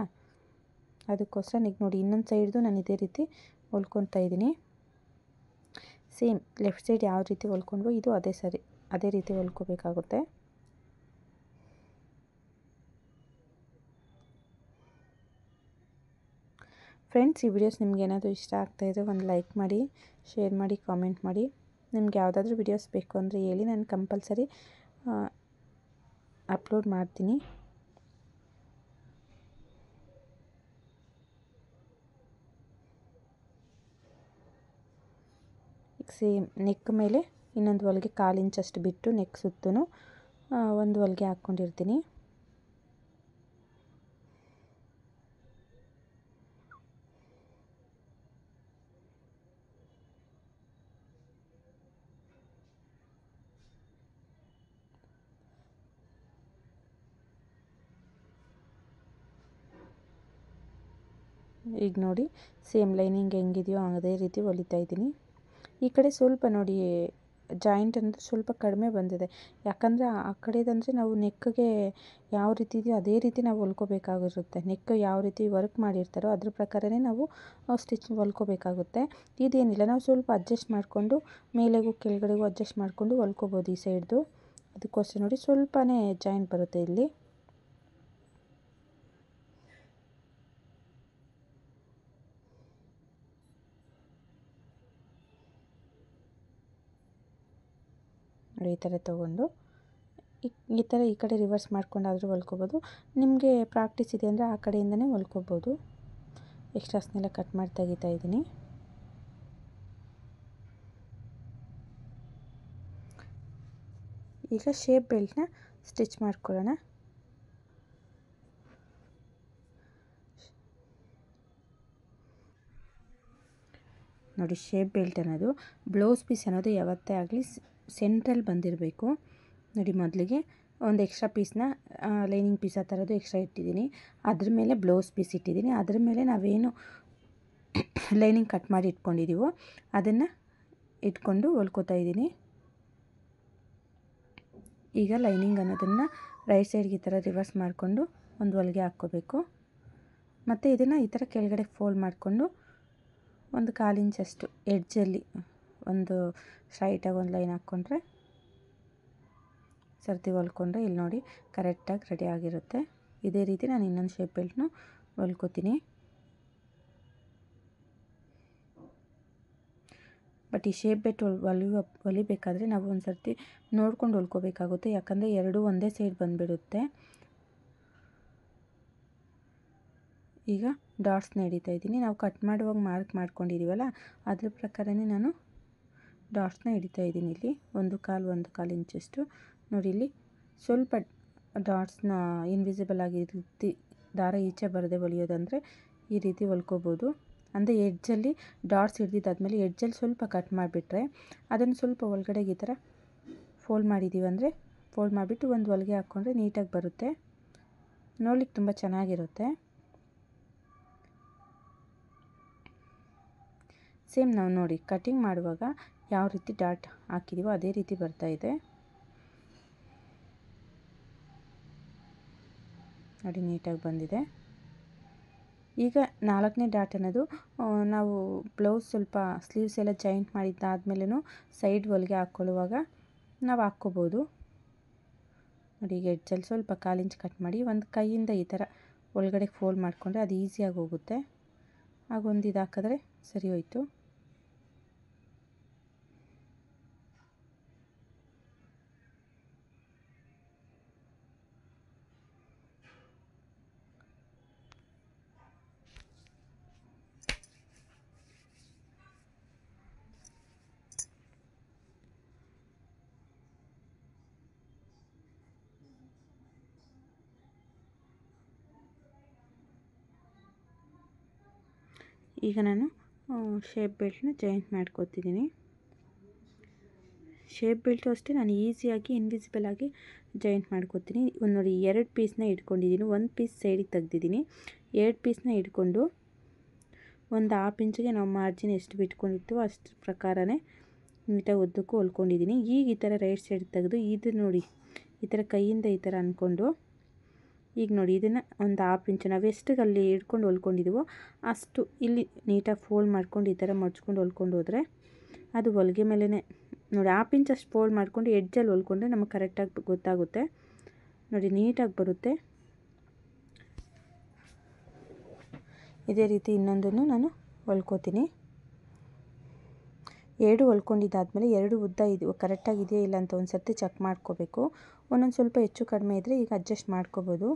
ಅದಕ್ಕೋಸ್ಕರ ನೀವು ನೋಡಿ ಇನ್ನೊಂದು ಸೈಡ್ದು ನಾನು ಇದೇ ರೀತಿ ಹೊಲ್ಕೊತಾ ಇದ್ದೀನಿ ಸೇಮ್ ಲೆಫ್ಟ್ ಸೈಡ್ ಯಾವ ರೀತಿ ಹೊಲ್ಕೊಂಡ್ವೋ ಇದು ಅದೇ ಸರಿ ಅದೇ ರೀತಿ ಹೊಲ್ಕೋಬೇಕಾಗುತ್ತೆ ಫ್ರೆಂಡ್ಸ್ ಈ ವಿಡಿಯೋಸ್ ನಿಮ್ಗೆ ಏನಾದರೂ ಇಷ್ಟ ಆಗ್ತಾಯಿದ್ರೆ ಒಂದು ಲೈಕ್ ಮಾಡಿ ಶೇರ್ ಮಾಡಿ ಕಾಮೆಂಟ್ ಮಾಡಿ ನಿಮ್ಗೆ ಯಾವುದಾದ್ರೂ ವಿಡಿಯೋಸ್ ಬೇಕು ಅಂದರೆ ಹೇಳಿ ನಾನು ಕಂಪಲ್ಸರಿ ಅಪ್ಲೋಡ್ ಮಾಡ್ತೀನಿ ಸೇಮ್ ನೆಕ್ ಮೇಲೆ ಇನ್ನೊಂದು ಹೊಲಿಗೆ ಕಾಲು ಇಂಚಷ್ಟು ಬಿಟ್ಟು ನೆಕ್ ಸುತ್ತೂ ಒಂದು ಹೊಲಿಗೆ ಹಾಕ್ಕೊಂಡಿರ್ತೀನಿ ಈಗ ನೋಡಿ ಸೇಮ್ ಲೈನಿಂಗ್ ಹೆಂಗಿದೆಯೋ ಅದೇ ರೀತಿ ಹೊಲಿತಾ ಇದ್ದೀನಿ ಈ ಕಡೆ ಸ್ವಲ್ಪ ನೋಡಿ ಜಾಯಿಂಟ್ ಅಂದ್ರೆ ಸ್ವಲ್ಪ ಕಡಿಮೆ ಬಂದಿದೆ ಯಾಕಂದರೆ ಆ ಕಡೆದಂದರೆ ನಾವು ನೆಕ್ಗೆ ಯಾವ ರೀತಿ ಇದೆಯೋ ಅದೇ ರೀತಿ ನಾವು ಹೊಲ್ಕೋಬೇಕಾಗಿರುತ್ತೆ ನೆಕ್ ಯಾವ ರೀತಿ ವರ್ಕ್ ಮಾಡಿರ್ತಾರೋ ಅದ್ರ ಪ್ರಕಾರನೇ ನಾವು ಸ್ಟಿಚ್ ಹೊಲ್ಕೋಬೇಕಾಗುತ್ತೆ ಇದೇನಿಲ್ಲ ನಾವು ಸ್ವಲ್ಪ ಅಡ್ಜಸ್ಟ್ ಮಾಡಿಕೊಂಡು ಮೇಲೆಗೂ ಕೆಳಗಡೆಗೂ ಅಡ್ಜಸ್ಟ್ ಮಾಡಿಕೊಂಡು ಹೊಲ್ಕೋಬೋದು ಈ ಸೈಡ್ದು ಅದಕ್ಕೋಸ್ಕರ ನೋಡಿ ಸ್ವಲ್ಪನೇ ಜಾಯಿಂಟ್ ಬರುತ್ತೆ ಇಲ್ಲಿ ಈ ಥರ ತೊಗೊಂಡು ಈ ಥರ ಈ ಕಡೆ ರಿವರ್ಸ್ ಮಾಡ್ಕೊಂಡಾದರೂ ಹೊಲ್ಕೋಬೋದು ನಿಮಗೆ ಪ್ರಾಕ್ಟೀಸ್ ಇದೆ ಅಂದರೆ ಆ ಕಡೆಯಿಂದನೇ ಹೊಲ್ಕೋಬೋದು ಎಕ್ಸ್ಟ್ರಾಸ್ನೆಲ್ಲ ಕಟ್ ಮಾಡಿ ತೆಗಿತಾ ಇದ್ದೀನಿ ಈಗ ಶೇಪ್ ಬೆಲ್ಟ್ನ ಸ್ಟಿಚ್ ಮಾಡ್ಕೊಳ್ಳೋಣ ನೋಡಿ ಶೇಪ್ ಬೆಲ್ಟ್ ಅನ್ನೋದು ಬ್ಲೌಸ್ ಪೀಸ್ ಅನ್ನೋದು ಯಾವತ್ತೇ ಆಗಲಿ ಸೆಂಟ್ರಲ್ಲಿ ಬಂದಿರಬೇಕು ನೋಡಿ ಮೊದಲಿಗೆ ಒಂದು ಎಕ್ಸ್ಟ್ರಾ ಪೀಸ್ನ ಲೈನಿಂಗ್ ಪೀಸ್ ಆ ಥರದ್ದು ಎಕ್ಸ್ಟ್ರಾ ಇಟ್ಟಿದ್ದೀನಿ ಅದ್ರ ಮೇಲೆ ಬ್ಲೌಸ್ ಪೀಸ್ ಇಟ್ಟಿದ್ದೀನಿ ಅದ್ರ ಮೇಲೆ ನಾವೇನು ಲೈನಿಂಗ್ ಕಟ್ ಮಾಡಿ ಇಟ್ಕೊಂಡಿದ್ದೀವೋ ಅದನ್ನು ಇಟ್ಕೊಂಡು ಹೊಲ್ಕೋತಾ ಇದ್ದೀನಿ ಈಗ ಲೈನಿಂಗ್ ಅನ್ನೋದನ್ನು ರೈಟ್ ಸೈಡ್ಗೆ ಈ ಥರ ರಿವರ್ಸ್ ಮಾಡಿಕೊಂಡು ಒಂದು ಹೊಲಿಗೆ ಹಾಕ್ಕೋಬೇಕು ಮತ್ತು ಇದನ್ನು ಈ ಥರ ಕೆಳಗಡೆ ಫೋಲ್ಡ್ ಮಾಡಿಕೊಂಡು ಒಂದು ಕಾಲು ಎಡ್ಜಲ್ಲಿ ಒಂದು ಸ್ಟ್ರೈಟಾಗಿ ಒಂದು ಲೈನ್ ಹಾಕ್ಕೊಂಡ್ರೆ ಸರ್ತಿ ಹೊಲ್ಕೊಂಡ್ರೆ ಇಲ್ಲಿ ನೋಡಿ ಕರೆಕ್ಟಾಗಿ ರೆಡಿ ಆಗಿರುತ್ತೆ ಇದೇ ರೀತಿ ನಾನು ಇನ್ನೊಂದು ಶೇಪ್ ಬೆಲ್ಟ್ನು ಹೊಲ್ಕೋತೀನಿ ಬಟ್ ಈ ಶೇಪ್ ಬೆಲ್ಟ್ ಹೊಲಿಯುವ ಹೊಲಿಬೇಕಾದ್ರೆ ನಾವು ಒಂದು ಸರ್ತಿ ನೋಡ್ಕೊಂಡು ಹೊಲ್ಕೋಬೇಕಾಗುತ್ತೆ ಯಾಕಂದರೆ ಎರಡೂ ಒಂದೇ ಸೈಡ್ ಬಂದುಬಿಡುತ್ತೆ ಈಗ ಡಾಟ್ಸ್ ನಡೀತಾ ಇದ್ದೀನಿ ನಾವು ಕಟ್ ಮಾಡುವಾಗ ಮಾರ್ಕ್ ಮಾಡ್ಕೊಂಡಿದ್ದೀವಲ್ಲ ಅದ್ರ ಪ್ರಕಾರನೇ ನಾನು ಡಾಟ್ಸ್ನ ಹಿಡಿತಾ ಇದ್ದೀನಿ ಇಲ್ಲಿ ಒಂದು ಕಾಲು ಒಂದು ಕಾಲು ಇಂಚಷ್ಟು ನೋಡಿ ಇಲ್ಲಿ ಸ್ವಲ್ಪ ಡಾಟ್ಸ್ನ ಇನ್ವಿಸಿಬಲ್ ಆಗಿ ದಾರ ಈಚೆ ಬರದೆ ಹೊಲಿಯೋದಂದರೆ ಈ ರೀತಿ ಹೊಲ್ಕೋಬೋದು ಅಂದರೆ ಎಡ್ಜಲ್ಲಿ ಡಾಟ್ಸ್ ಹಿಡ್ದಿದ್ದಾದಮೇಲೆ ಎಡ್ಜಲ್ಲಿ ಸ್ವಲ್ಪ ಕಟ್ ಮಾಡಿಬಿಟ್ರೆ ಅದನ್ನು ಸ್ವಲ್ಪ ಒಳಗಡೆಗೆ ಈ ಥರ ಫೋಲ್ಡ್ ಮಾಡಿದ್ದೀವಿ ಅಂದರೆ ಫೋಲ್ಡ್ ಮಾಡಿಬಿಟ್ಟು ಒಂದು ಹೊಲಿಗೆ ಹಾಕ್ಕೊಂಡ್ರೆ ನೀಟಾಗಿ ಬರುತ್ತೆ ನೋಡ್ಲಿಕ್ಕೆ ತುಂಬ ಚೆನ್ನಾಗಿರುತ್ತೆ ಸೇಮ್ ನಾವು ನೋಡಿ ಕಟಿಂಗ್ ಮಾಡುವಾಗ ಯಾವ ರೀತಿ ಡಾಟ್ ಹಾಕಿದೀವೋ ಅದೇ ರೀತಿ ಬರ್ತಾಯಿದೆ ನೋಡಿ ನೀಟಾಗಿ ಬಂದಿದೆ ಈಗ ನಾಲ್ಕನೇ ಡಾಟ್ ಅನ್ನೋದು ನಾವು ಬ್ಲೌಸ್ ಸ್ವಲ್ಪ ಸ್ಲೀವ್ಸ್ ಎಲ್ಲ ಜಾಯಿಂಟ್ ಮಾಡಿದ್ದಾದ್ಮೇಲೂ ಸೈಡ್ ಹೊಲಿಗೆ ಹಾಕ್ಕೊಳ್ಳುವಾಗ ನಾವು ಹಾಕ್ಕೋಬೋದು ನೋಡಿ ಈಗ ಎಡ್ಜಲ್ಲಿ ಸ್ವಲ್ಪ ಕಾಲಿಂಚ್ ಕಟ್ ಮಾಡಿ ಒಂದು ಕೈಯಿಂದ ಈ ಥರ ಒಳಗಡೆ ಫೋಲ್ಡ್ ಮಾಡಿಕೊಂಡ್ರೆ ಅದು ಈಸಿಯಾಗಿ ಹೋಗುತ್ತೆ ಹಾಗೊಂದು ಇದು ಹಾಕಿದ್ರೆ ಸರಿ ಹೋಯಿತು ಈಗ ನಾನು ಶೇಪ್ ಬೆಲ್ಟ್ನ ಜಾಯಿಂಟ್ ಮಾಡ್ಕೋತಿದ್ದೀನಿ ಶೇಪ್ ಬೆಲ್ಟು ಅಷ್ಟೇ ನಾನು ಈಸಿಯಾಗಿ ಇನ್ವಿಸಿಬಲ್ ಆಗಿ ಜಾಯಿಂಟ್ ಮಾಡ್ಕೋತೀನಿ ಒಂದು ನೋಡಿ ಎರಡು ಪೀಸ್ನ ಇಟ್ಕೊಂಡಿದ್ದೀನಿ ಒಂದು ಪೀಸ್ ಸೈಡಿಗೆ ತೆಗ್ದಿದ್ದೀನಿ ಎರಡು ಪೀಸ್ನ ಇಟ್ಕೊಂಡು ಒಂದು ಹಾಫ್ ಇಂಚಿಗೆ ನಾವು ಮಾರ್ಜಿನ್ ಎಷ್ಟು ಬಿಟ್ಕೊಂಡಿರ್ತೀವೋ ಅಷ್ಟು ಪ್ರಕಾರನೇ ನೀಟಾಗಿ ಉದ್ದಕ್ಕೂ ಹೊಲ್ಕೊಂಡಿದ್ದೀನಿ ಈಗ ಈ ಥರ ರೈಟ್ ಸೈಡ್ ತೆಗೆದು ಇದು ನೋಡಿ ಈ ಥರ ಕೈಯಿಂದ ಈ ಥರ ಅಂದ್ಕೊಂಡು ಈಗ ನೋಡಿ ಇದನ್ನು ಒಂದು ಹಾಫ್ ಇಂಚು ನಾವು ಎಷ್ಟು ಅಲ್ಲಿ ಹಿಡ್ಕೊಂಡು ಹೊಲ್ಕೊಂಡಿದ್ದೀವೋ ಅಷ್ಟು ಇಲ್ಲಿ ನೀಟಾಗಿ ಫೋಲ್ಡ್ ಮಾಡ್ಕೊಂಡು ಈ ಥರ ಮಡ್ಚ್ಕೊಂಡು ಹೊಲ್ಕೊಂಡು ಹೋದರೆ ಅದು ಹೊಲಿಗೆ ಮೇಲೇ ನೋಡಿ ಹಾಫ್ ಇಂಚ್ ಅಷ್ಟು ಫೋಲ್ಡ್ ಮಾಡ್ಕೊಂಡು ಎಡ್ಜಲ್ಲಿ ಹೊಲ್ಕೊಂಡ್ರೆ ನಮಗೆ ಕರೆಕ್ಟಾಗಿ ಗೊತ್ತಾಗುತ್ತೆ ನೋಡಿ ನೀಟಾಗಿ ಬರುತ್ತೆ ಇದೇ ರೀತಿ ಇನ್ನೊಂದನ್ನು ನಾನು ಹೊಲ್ಕೋತೀನಿ ಎರಡು ಹೊಲ್ಕೊಂಡಿದ್ದಾದಮೇಲೆ ಎರಡು ಉದ್ದ ಇದು ಕರೆಕ್ಟಾಗಿ ಇದೆಯಾ ಇಲ್ಲ ಅಂತ ಒಂದು ಸರ್ತಿ ಚೆಕ್ ಮಾಡ್ಕೋಬೇಕು ಒಂದೊಂದು ಸ್ವಲ್ಪ ಹೆಚ್ಚು ಕಡಿಮೆ ಇದ್ದರೆ ಈಗ ಅಡ್ಜಸ್ಟ್ ಮಾಡ್ಕೋಬೋದು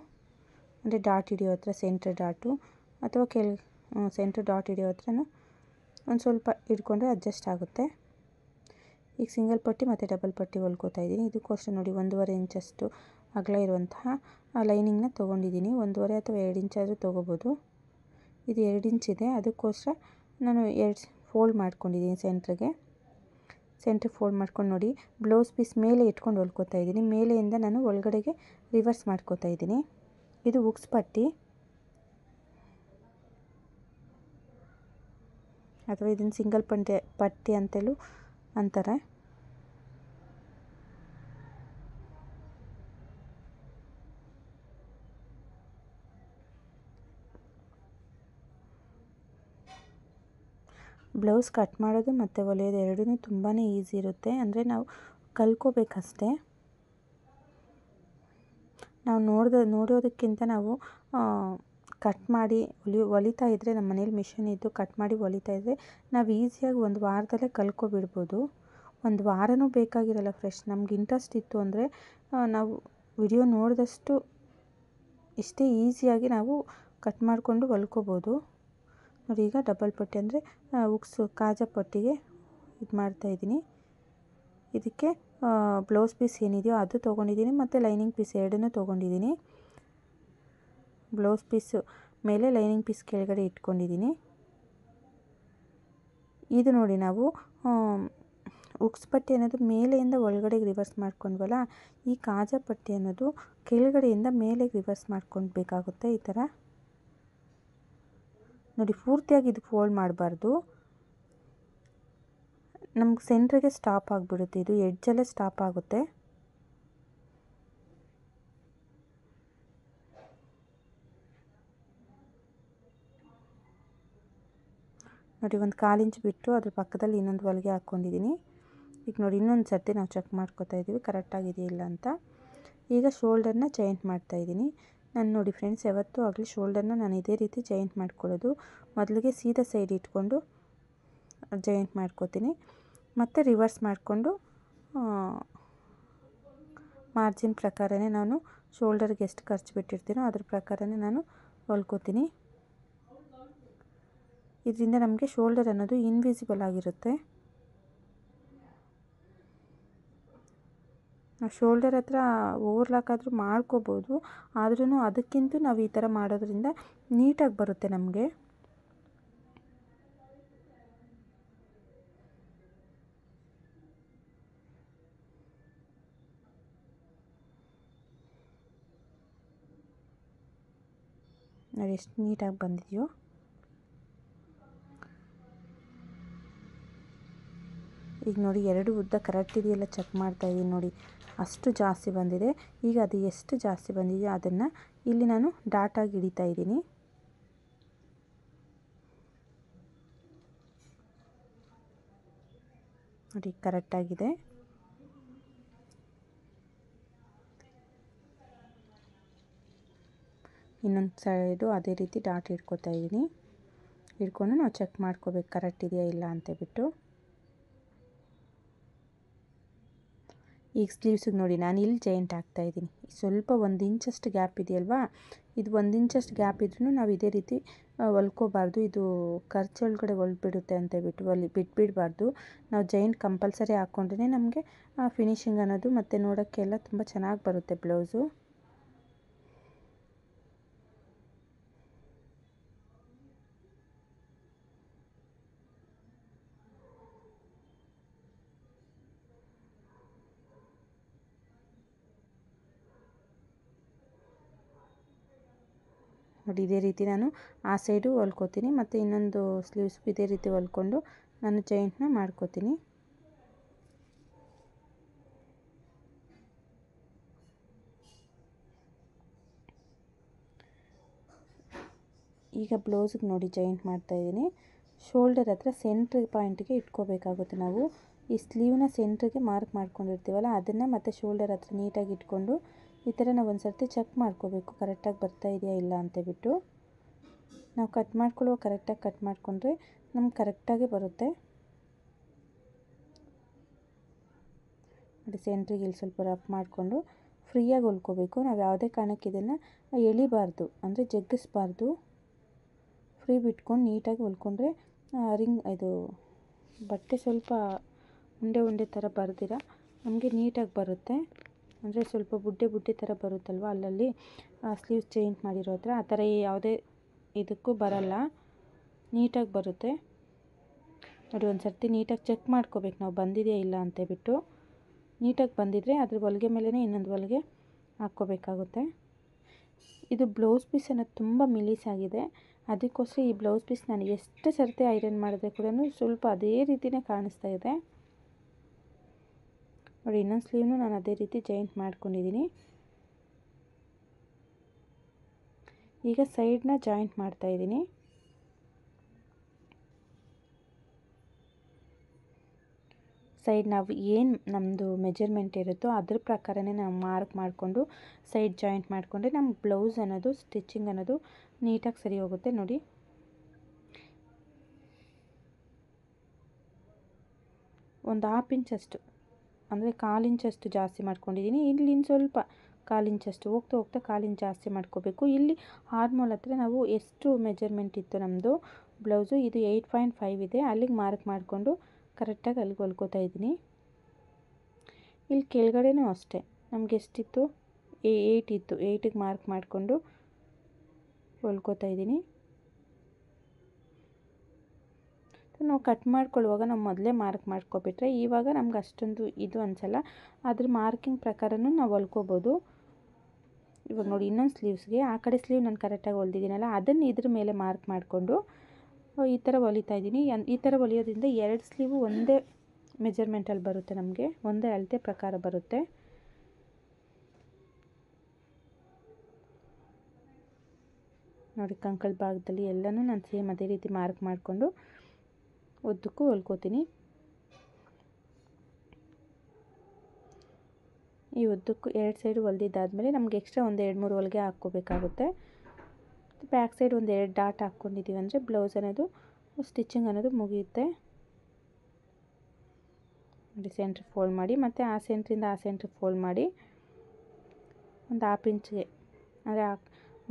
ಅಂದರೆ ಡಾಟ್ ಹಿಡಿಯೋ ಹತ್ರ ಸೆಂಟ್ರ್ ಡಾಟು ಅಥವಾ ಕೆಲ್ ಸೆಂಟ್ರ್ ಡಾಟ್ ಹಿಡಿಯೋ ಹತ್ರನೂ ಒಂದು ಸ್ವಲ್ಪ ಹಿಡ್ಕೊಂಡ್ರೆ ಅಡ್ಜಸ್ಟ್ ಆಗುತ್ತೆ ಈಗ ಸಿಂಗಲ್ ಪಟ್ಟಿ ಮತ್ತು ಡಬಲ್ ಪಟ್ಟಿ ಹೊಲ್ಕೋತಾ ಇದ್ದೀನಿ ಇದಕ್ಕೋಸ್ಕರ ನೋಡಿ ಒಂದೂವರೆ ಇಂಚಷ್ಟು ಅಗಲ ಇರುವಂತಹ ಲೈನಿಂಗ್ನ ತೊಗೊಂಡಿದ್ದೀನಿ ಒಂದೂವರೆ ಅಥವಾ ಎರಡು ಇಂಚಾದರೂ ತೊಗೋಬೋದು ಇದು ಎರಡು ಇಂಚ್ ಇದೆ ಅದಕ್ಕೋಸ್ಕರ ನಾನು ಎರಡು ಫೋಲ್ಡ್ ಮಾಡ್ಕೊಂಡಿದ್ದೀನಿ ಸೆಂಟ್ರಿಗೆ ಸೆಂಟ್ರಿಗೆ ಫೋಲ್ಡ್ ಮಾಡ್ಕೊಂಡು ನೋಡಿ ಬ್ಲೌಸ್ ಪೀಸ್ ಮೇಲೆ ಇಟ್ಕೊಂಡು ಹೊಲ್ಕೋತಾ ಇದ್ದೀನಿ ಮೇಲೆಯಿಂದ ನಾನು ಒಳಗಡೆಗೆ ರಿವರ್ಸ್ ಮಾಡ್ಕೋತಾ ಇದ್ದೀನಿ ಇದು ಉಕ್ಸ್ ಪಟ್ಟಿ ಅಥವಾ ಇದನ್ನು ಸಿಂಗಲ್ ಪಂಟೆ ಪಟ್ಟಿ ಅಂತಲೂ ಅಂತಾರೆ ಬ್ಲೌಸ್ ಕಟ್ ಮಾಡೋದು ಮತ್ತು ಹೊಲಿಯೋದು ಎರಡೂ ತುಂಬಾ ಈಸಿ ಇರುತ್ತೆ ಅಂದರೆ ನಾವು ಕಲ್ತ್ಕೋಬೇಕಷ್ಟೇ ನಾವು ನೋಡ್ದ ನೋಡೋದಕ್ಕಿಂತ ನಾವು ಕಟ್ ಮಾಡಿ ಹೊಲಿ ಹೊಲಿತಾ ಇದ್ದರೆ ನಮ್ಮ ಮನೇಲಿ ಮಿಷಿನ್ ಇದ್ದು ಕಟ್ ಮಾಡಿ ಹೊಲಿತಾ ಇದ್ದರೆ ನಾವು ಈಸಿಯಾಗಿ ಒಂದು ವಾರದಲ್ಲೇ ಕಲ್ತ್ಕೊಬಿಡ್ಬೋದು ಒಂದು ವಾರನೂ ಬೇಕಾಗಿರಲ್ಲ ಫ್ರೆಶ್ ನಮ್ಗೆ ಇಂಟ್ರೆಸ್ಟ್ ಇತ್ತು ಅಂದರೆ ನಾವು ವಿಡಿಯೋ ನೋಡಿದಷ್ಟು ಇಷ್ಟೇ ಈಸಿಯಾಗಿ ನಾವು ಕಟ್ ಮಾಡಿಕೊಂಡು ಹೊಲ್ಕೋಬೋದು ನೋಡಿ ಈಗ ಡಬಲ್ ಪಟ್ಟಿ ಅಂದರೆ ಉಕ್ಸು ಕಾಜ ಪಟ್ಟಿಗೆ ಇದು ಮಾಡ್ತಾಯಿದ್ದೀನಿ ಇದಕ್ಕೆ ಬ್ಲೌಸ್ ಪೀಸ್ ಏನಿದೆಯೋ ಅದು ತೊಗೊಂಡಿದ್ದೀನಿ ಮತ್ತು ಲೈನಿಂಗ್ ಪೀಸ್ ಎರಡನ್ನೂ ತೊಗೊಂಡಿದ್ದೀನಿ ಬ್ಲೌಸ್ ಪೀಸು ಮೇಲೆ ಲೈನಿಂಗ್ ಪೀಸ್ ಕೆಳಗಡೆ ಇಟ್ಕೊಂಡಿದ್ದೀನಿ ಇದು ನೋಡಿ ನಾವು ಉಕ್ಸ್ ಪಟ್ಟಿ ಅನ್ನೋದು ಮೇಲೆಯಿಂದ ಒಳಗಡೆಗೆ ರಿವರ್ಸ್ ಮಾಡ್ಕೊಂಡ್ವಲ್ಲ ಈ ಕಾಜಾ ಪಟ್ಟಿ ಅನ್ನೋದು ಕೆಳಗಡೆಯಿಂದ ಮೇಲೆಗೆ ರಿವರ್ಸ್ ಮಾಡ್ಕೊಳ್ಬೇಕಾಗುತ್ತೆ ಈ ಥರ ನೋಡಿ ಪೂರ್ತಿಯಾಗಿ ಇದು ಫೋಲ್ಡ್ ಮಾಡಬಾರ್ದು ನಮ್ಗೆ ಸೆಂಟ್ರಿಗೆ ಸ್ಟಾಪ್ ಆಗಿಬಿಡುತ್ತೆ ಇದು ಎಡ್ಜಲ್ಲೇ ಸ್ಟಾಪ್ ಆಗುತ್ತೆ ನೋಡಿ ಒಂದು ಕಾಲು ಇಂಚ್ ಬಿಟ್ಟು ಅದ್ರ ಪಕ್ಕದಲ್ಲಿ ಇನ್ನೊಂದು ಹೊಲಿಗೆ ಹಾಕ್ಕೊಂಡಿದ್ದೀನಿ ಈಗ ನೋಡಿ ಇನ್ನೊಂದು ಸರ್ತಿ ನಾವು ಚೆಕ್ ಮಾಡ್ಕೋತಾ ಇದ್ದೀವಿ ಕರೆಕ್ಟಾಗಿದೆಯಿಲ್ಲ ಅಂತ ಈಗ ಶೋಲ್ಡರ್ನ ಜಾಯಿಂಟ್ ಮಾಡ್ತಾಯಿದ್ದೀನಿ ನಾನು ನೋಡಿ ಫ್ರೆಂಡ್ಸ್ ಯಾವತ್ತೂ ಆಗಲಿ ಶೋಲ್ಡರ್ನ ನಾನು ಇದೇ ರೀತಿ ಜಾಯಿಂಟ್ ಮಾಡ್ಕೊಳ್ಳೋದು ಮೊದಲಿಗೆ ಸೀದಾ ಸೈಡ್ ಇಟ್ಕೊಂಡು ಜಾಯಿಂಟ್ ಮಾಡ್ಕೋತೀನಿ ಮತ್ತು ರಿವರ್ಸ್ ಮಾಡಿಕೊಂಡು ಮಾರ್ಜಿನ್ ಪ್ರಕಾರನೇ ನಾನು ಶೋಲ್ಡರ್ಗೆ ಎಷ್ಟು ಖರ್ಚು ಬಿಟ್ಟಿರ್ತೀನೋ ಅದ್ರ ಪ್ರಕಾರನೇ ನಾನು ಹೊಲ್ಕೋತೀನಿ ಇದರಿಂದ ನಮಗೆ ಶೋಲ್ಡರ್ ಅನ್ನೋದು ಇನ್ವಿಸಿಬಲ್ ಆಗಿರುತ್ತೆ ಶೋಲ್ಡರ್ ಹತ್ರ ಓವರ್ಲಾಕ್ ಆದರೂ ಮಾಡ್ಕೋಬೋದು ಆದ್ರೂ ಅದಕ್ಕಿಂತ ನಾವು ಈ ಥರ ಮಾಡೋದ್ರಿಂದ ನೀಟಾಗಿ ಬರುತ್ತೆ ನಮಗೆ ಎಷ್ಟು ನೀಟಾಗಿ ಬಂದಿದೆಯೋ ಈಗ ನೋಡಿ ಎರಡು ಉದ್ದ ಕರೆಕ್ಟ್ ಇದೆಯಲ್ಲ ಚೆಕ್ ಮಾಡ್ತಾ ಇದ್ದೀನಿ ನೋಡಿ ಅಷ್ಟು ಜಾಸ್ತಿ ಬಂದಿದೆ ಈಗ ಅದು ಎಷ್ಟು ಜಾಸ್ತಿ ಬಂದಿದೆಯೋ ಅದನ್ನು ಇಲ್ಲಿ ನಾನು ಡಾಟಾಗಿ ಹಿಡಿತಾ ಇದ್ದೀನಿ ನೋಡಿ ಕರೆಕ್ಟಾಗಿದೆ ಇನ್ನೊಂದು ಸೈಡು ಅದೇ ರೀತಿ ಡಾಟ್ ಹಿಡ್ಕೊತಾ ಇದ್ದೀನಿ ಹಿಡ್ಕೊಂಡು ನಾವು ಚೆಕ್ ಮಾಡ್ಕೋಬೇಕು ಕರೆಕ್ಟ್ ಇದೆಯಾ ಇಲ್ಲ ಅಂತೇಳ್ಬಿಟ್ಟು ಈಗ ಸ್ಲೀವ್ಸಿಗೆ ನೋಡಿ ನಾನು ಇಲ್ಲಿ ಜಾಯಿಂಟ್ ಇದ್ದೀನಿ ಸ್ವಲ್ಪ ಒಂದು ಇಂಚಷ್ಟು ಗ್ಯಾಪ್ ಇದೆಯಲ್ವಾ ಇದು ಒಂದು ಇಂಚಷ್ಟು ಗ್ಯಾಪ್ ಇದ್ರೂ ನಾವು ಇದೇ ರೀತಿ ಹೊಲ್ಕೋಬಾರ್ದು ಇದು ಖರ್ಚು ಒಳಗಡೆ ಹೊಲ್ಬಿಡುತ್ತೆ ಅಂತ ಹೇಳ್ಬಿಟ್ಟು ಹೊಲಿ ಬಿಟ್ಬಿಡಬಾರ್ದು ನಾವು ಜೈಂಟ್ ಕಂಪಲ್ಸರಿ ಹಾಕ್ಕೊಂಡ್ರೆ ನಮಗೆ ಫಿನಿಷಿಂಗ್ ಅನ್ನೋದು ಮತ್ತು ನೋಡೋಕ್ಕೆಲ್ಲ ತುಂಬ ಚೆನ್ನಾಗಿ ಬರುತ್ತೆ ಬ್ಲೌಸು ಇದೇ ರೀತಿ ನಾನು ಆ ಸೈಡು ಹೊಲ್ಕೋತೀನಿ ಮತ್ತು ಇನ್ನೊಂದು ಸ್ಲೀವ್ಸ್ ಇದೇ ರೀತಿ ಹೊಲ್ಕೊಂಡು ನಾನು ಜಾಯಿಂಟ್ನ ಮಾಡ್ಕೋತೀನಿ ಈಗ ಬ್ಲೌಸಿಗೆ ನೋಡಿ ಜಾಯಿಂಟ್ ಮಾಡ್ತಾಯಿದ್ದೀನಿ ಶೋಲ್ಡರ್ ಹತ್ರ ಸೆಂಟ್ರ್ ಪಾಯಿಂಟ್ಗೆ ಇಟ್ಕೋಬೇಕಾಗುತ್ತೆ ನಾವು ಈ ಸ್ಲೀವ್ನ ಸೆಂಟ್ರಿಗೆ ಮಾರ್ಕ್ ಮಾಡ್ಕೊಂಡಿರ್ತೀವಲ್ಲ ಅದನ್ನು ಮತ್ತು ಶೋಲ್ಡರ್ ಹತ್ರ ನೀಟಾಗಿ ಇಟ್ಕೊಂಡು ಈ ಥರ ನಾವು ಒಂದು ಸರ್ತಿ ಚೆಕ್ ಮಾಡ್ಕೋಬೇಕು ಕರೆಕ್ಟಾಗಿ ಬರ್ತಾ ಇದೆಯಾ ಇಲ್ಲ ಅಂತೇಳ್ಬಿಟ್ಟು ನಾವು ಕಟ್ ಮಾಡ್ಕೊಳ್ಳುವ ಕರೆಕ್ಟಾಗಿ ಕಟ್ ಮಾಡಿಕೊಂಡ್ರೆ ನಮ್ಗೆ ಕರೆಕ್ಟಾಗೇ ಬರುತ್ತೆ ನೋಡಿ ಸೆಂಟ್ರಿಗೆ ಇಲ್ಲಿ ಸ್ವಲ್ಪ ರಫ್ ಮಾಡಿಕೊಂಡು ಫ್ರೀಯಾಗಿ ಹೊಲ್ಕೋಬೇಕು ನಾವು ಯಾವುದೇ ಕಾರಣಕ್ಕೆ ಇದನ್ನು ಎಳಿಬಾರ್ದು ಅಂದರೆ ಜಗ್ಗಿಸ್ಬಾರ್ದು ಫ್ರೀ ಬಿಟ್ಕೊಂಡು ನೀಟಾಗಿ ಹೊಲ್ಕೊಂಡ್ರೆ ರಿಂಗ್ ಇದು ಬಟ್ಟೆ ಸ್ವಲ್ಪ ಉಂಡೆ ಉಂಡೆ ಥರ ಬರ್ದಿರ ನಮಗೆ ನೀಟಾಗಿ ಬರುತ್ತೆ ಅಂದರೆ ಸ್ವಲ್ಪ ಬುಡ್ಡೆ ಬುಡ್ಡೆ ಥರ ಬರುತ್ತಲ್ವ ಅಲ್ಲಲ್ಲಿ ಸ್ಲೀವ್ಸ್ ಚೇಂಜ್ ಮಾಡಿರೋ ಹತ್ರ ಆ ಥರ ಯಾವುದೇ ಇದಕ್ಕೂ ಬರಲ್ಲ ನೀಟಾಗಿ ಬರುತ್ತೆ ನೋಡಿ ಒಂದು ಸರ್ತಿ ನೀಟಾಗಿ ಚೆಕ್ ಮಾಡ್ಕೋಬೇಕು ನಾವು ಬಂದಿದೆಯಾ ಇಲ್ಲ ಅಂತೇಳ್ಬಿಟ್ಟು ನೀಟಾಗಿ ಬಂದಿದ್ರೆ ಅದ್ರ ಹೊಲಿಗೆ ಮೇಲೇ ಇನ್ನೊಂದು ಹೊಲಿಗೆ ಹಾಕ್ಕೋಬೇಕಾಗುತ್ತೆ ಇದು ಬ್ಲೌಸ್ ಪೀಸ್ ಅನ್ನೋದು ತುಂಬ ಆಗಿದೆ ಅದಕ್ಕೋಸ್ಕರ ಈ ಬ್ಲೌಸ್ ಪೀಸ್ ನಾನು ಎಷ್ಟು ಸರ್ತಿ ಐರನ್ ಮಾಡಿದ್ರೆ ಕೂಡ ಸ್ವಲ್ಪ ಅದೇ ರೀತಿಯೇ ಕಾಣಿಸ್ತಾ ಇದೆ ನೋಡಿ ಇನ್ನೊಂದು ಸ್ಲೀವ್ನು ನಾನು ಅದೇ ರೀತಿ ಜಾಯಿಂಟ್ ಮಾಡ್ಕೊಂಡಿದ್ದೀನಿ ಈಗ ಸೈಡನ್ನ ಜಾಯಿಂಟ್ ಮಾಡ್ತಾಯಿದ್ದೀನಿ ಸೈಡ್ ನಾವು ಏನು ನಮ್ಮದು ಮೆಜರ್ಮೆಂಟ್ ಇರುತ್ತೋ ಅದ್ರ ಪ್ರಕಾರನೇ ನಾವು ಮಾರ್ಕ್ ಮಾಡಿಕೊಂಡು ಸೈಡ್ ಜಾಯಿಂಟ್ ಮಾಡಿಕೊಂಡ್ರೆ ನಮ್ಮ ಬ್ಲೌಸ್ ಅನ್ನೋದು ಸ್ಟಿಚಿಂಗ್ ಅನ್ನೋದು ನೀಟಾಗಿ ಸರಿ ಹೋಗುತ್ತೆ ನೋಡಿ ಒಂದು ಹಾಫ್ ಇಂಚ್ ಅಷ್ಟು ಅಂದರೆ ಕಾಲಿಂಚಷ್ಟು ಜಾಸ್ತಿ ಮಾಡ್ಕೊಂಡಿದ್ದೀನಿ ಇಲ್ಲಿನ ಸ್ವಲ್ಪ ಕಾಲಿಂಚಷ್ಟು ಹೋಗ್ತಾ ಹೋಗ್ತಾ ಕಾಲಿಂಚು ಜಾಸ್ತಿ ಮಾಡ್ಕೋಬೇಕು ಇಲ್ಲಿ ಹಾರ್ಮೋಲ್ ಹತ್ರ ನಾವು ಎಷ್ಟು ಮೆಜರ್ಮೆಂಟ್ ಇತ್ತು ನಮ್ಮದು ಬ್ಲೌಸು ಇದು ಏಯ್ಟ್ ಪಾಯಿಂಟ್ ಫೈವ್ ಇದೆ ಅಲ್ಲಿಗೆ ಮಾರ್ಕ್ ಮಾಡಿಕೊಂಡು ಕರೆಕ್ಟಾಗಿ ಅಲ್ಲಿಗೆ ಹೊಲ್ಕೋತಾ ಇದ್ದೀನಿ ಇಲ್ಲಿ ಕೆಳಗಡೆನೂ ಅಷ್ಟೇ ನಮ್ಗೆ ಎಷ್ಟಿತ್ತು ಏಯ್ಟ್ ಇತ್ತು ಏಯ್ಟಿಗೆ ಮಾರ್ಕ್ ಮಾಡಿಕೊಂಡು ಹೊಲ್ಕೋತಾ ಇದ್ದೀನಿ ನಾವು ಕಟ್ ಮಾಡ್ಕೊಳ್ಳುವಾಗ ನಾವು ಮೊದಲೇ ಮಾರ್ಕ್ ಮಾಡ್ಕೊಬಿಟ್ರೆ ಇವಾಗ ನಮ್ಗೆ ಅಷ್ಟೊಂದು ಇದು ಅನಿಸಲ್ಲ ಅದ್ರ ಮಾರ್ಕಿಂಗ್ ಪ್ರಕಾರನೂ ನಾವು ಹೊಲ್ಕೋಬೋದು ಇವಾಗ ನೋಡಿ ಇನ್ನೊಂದು ಸ್ಲೀವ್ಸ್ಗೆ ಆ ಕಡೆ ಸ್ಲೀವ್ ನಾನು ಕರೆಕ್ಟಾಗಿ ಹೊಲ್ದಿದ್ದೀನಲ್ಲ ಅದನ್ನು ಇದ್ರ ಮೇಲೆ ಮಾರ್ಕ್ ಮಾಡಿಕೊಂಡು ಈ ಥರ ಹೊಲಿತಾ ಇದ್ದೀನಿ ಈ ಥರ ಹೊಲಿಯೋದ್ರಿಂದ ಎರಡು ಸ್ಲೀವು ಒಂದೇ ಮೆಜರ್ಮೆಂಟಲ್ಲಿ ಬರುತ್ತೆ ನಮಗೆ ಒಂದೇ ಅಳತೆ ಪ್ರಕಾರ ಬರುತ್ತೆ ನೋಡಿ ಕಂಕಳ್ ಭಾಗದಲ್ಲಿ ಎಲ್ಲನೂ ನಾನು ಸೇಮ್ ಅದೇ ರೀತಿ ಮಾರ್ಕ್ ಮಾಡಿಕೊಂಡು ಉದ್ದಕ್ಕೂ ಹೊಲ್ಕೋತೀನಿ ಈ ಉದ್ದಕ್ಕೂ ಎರಡು ಸೈಡು ಹೊಲ್ದಿದ್ದಾದಮೇಲೆ ನಮ್ಗೆ ಎಕ್ಸ್ಟ್ರಾ ಒಂದು ಎರಡು ಮೂರು ಹೊಲಿಗೆ ಹಾಕ್ಕೋಬೇಕಾಗುತ್ತೆ ಬ್ಯಾಕ್ ಸೈಡ್ ಒಂದು ಎರಡು ಡಾಟ್ ಹಾಕ್ಕೊಂಡಿದ್ದೀವಿ ಅಂದರೆ ಬ್ಲೌಸ್ ಅನ್ನೋದು ಸ್ಟಿಚಿಂಗ್ ಅನ್ನೋದು ಮುಗಿಯುತ್ತೆ ನೋಡಿ ಸೆಂಟ್ರ್ ಫೋಲ್ಡ್ ಮಾಡಿ ಮತ್ತು ಆ ಸೆಂಟ್ರಿಂದ ಆ ಸೆಂಟ್ರ್ ಫೋಲ್ಡ್ ಮಾಡಿ ಒಂದು ಹಾಫ್ ಇಂಚ್ಗೆ ಅಂದರೆ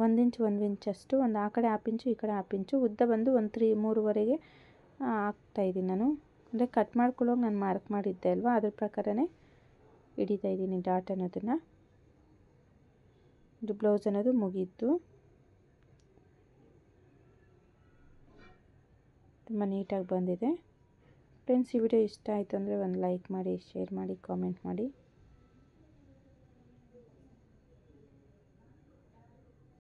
ಒಂದು ಇಂಚ್ ಒಂದು ಇಂಚಷ್ಟು ಒಂದು ಆ ಕಡೆ ಹಾಫ್ ಇಂಚು ಈ ಕಡೆ ಹಾಫ್ ಇಂಚು ಉದ್ದ ಬಂದು ಒಂದು ತ್ರೀ ಮೂರುವರೆಗೆ ಹಾಕ್ತಾಯಿದ್ದೀನಿ ನಾನು ಅಂದರೆ ಕಟ್ ಮಾಡ್ಕೊಳ್ಳೋಕೆ ನಾನು ಮಾರ್ಕ್ ಮಾಡಿದ್ದೆ ಅಲ್ವಾ ಅದ್ರ ಪ್ರಕಾರನೇ ಹಿಡಿತಾ ಇದ್ದೀನಿ ಡಾಟ್ ಅನ್ನೋದನ್ನು ಇದು ಬ್ಲೌಸ್ ಅನ್ನೋದು ಮುಗೀತು ತುಂಬ ನೀಟಾಗಿ ಬಂದಿದೆ ಫ್ರೆಂಡ್ಸ್ ಈ ವಿಡಿಯೋ ಇಷ್ಟ ಆಯಿತು ಅಂದರೆ ಒಂದು ಲೈಕ್ ಮಾಡಿ ಶೇರ್ ಮಾಡಿ ಕಾಮೆಂಟ್ ಮಾಡಿ